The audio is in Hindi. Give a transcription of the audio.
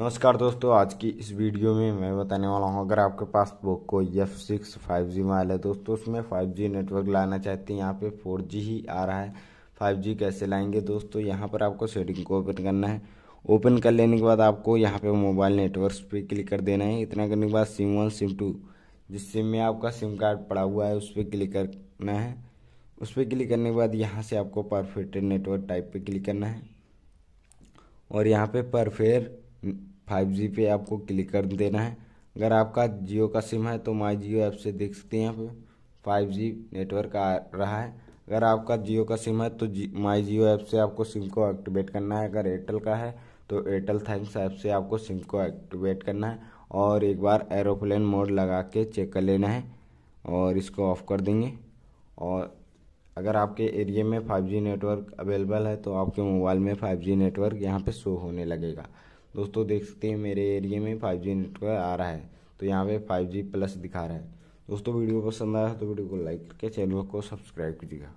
नमस्कार दोस्तों आज की इस वीडियो में मैं बताने वाला हूँ अगर आपके पास Poco F six five G mobile है दोस्तों उसमें फाइव जी नेटवर्क लाना चाहते हैं यहाँ पे फोर जी ही आ रहा है फाइव जी कैसे लाएंगे दोस्तों यहाँ पर आपको सेटिंग को ओपन करना है ओपन कर लेने के बाद आपको यहाँ पे मोबाइल नेटवर्क पर क्लिक कर देना है इतना करने के बाद सिम वन सिम टू जिस सिम में आपका सिम कार्ड पड़ा हुआ है उस पर क्लिक करना है उस पर क्लिक करने के बाद यहाँ से आपको परफेक्ट नेटवर्क टाइप पर क्लिक करना है और यहाँ पे परफेयर फाइव जी पे आपको क्लिक कर देना है अगर आपका जियो का सिम है तो माई जियो ऐप से देख सकते हैं फाइव जी नेटवर्क आ रहा है अगर आपका जियो का सिम है तो जी माई जियो ऐप से आपको सिम को एक्टिवेट करना है अगर एयरटेल का है तो एयरटेल थैंक्स ऐप से आपको सिम को एक्टिवेट करना है और एक बार एरोप्लेन मोड लगा के चेक कर लेना है और इसको ऑफ कर देंगे और अगर आपके एरिए में 5G नेटवर्क अवेलेबल है तो आपके मोबाइल में 5G नेटवर्क यहाँ पे शो होने लगेगा दोस्तों देख सकते हैं मेरे एरिया में फाइव जी नेटवर्क आ रहा है तो यहाँ पे फाइव जी प्लस दिखा रहा है दोस्तों वीडियो पसंद आया तो वीडियो को लाइक करके चैनल को सब्सक्राइब कीजिएगा